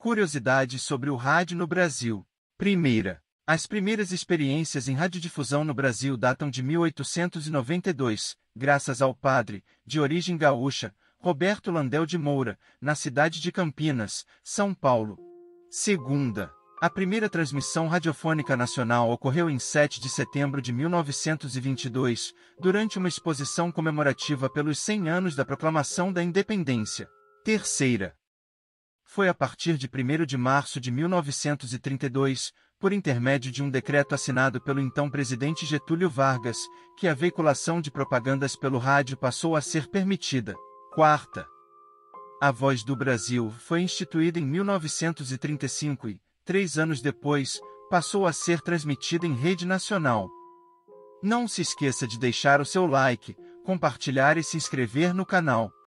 Curiosidades sobre o rádio no Brasil. Primeira. As primeiras experiências em radiodifusão no Brasil datam de 1892, graças ao padre, de origem gaúcha, Roberto Landel de Moura, na cidade de Campinas, São Paulo. Segunda. A primeira transmissão radiofônica nacional ocorreu em 7 de setembro de 1922, durante uma exposição comemorativa pelos 100 anos da Proclamação da Independência. Terceira foi a partir de 1 de março de 1932, por intermédio de um decreto assinado pelo então presidente Getúlio Vargas, que a veiculação de propagandas pelo rádio passou a ser permitida. Quarta. A Voz do Brasil foi instituída em 1935 e, três anos depois, passou a ser transmitida em rede nacional. Não se esqueça de deixar o seu like, compartilhar e se inscrever no canal.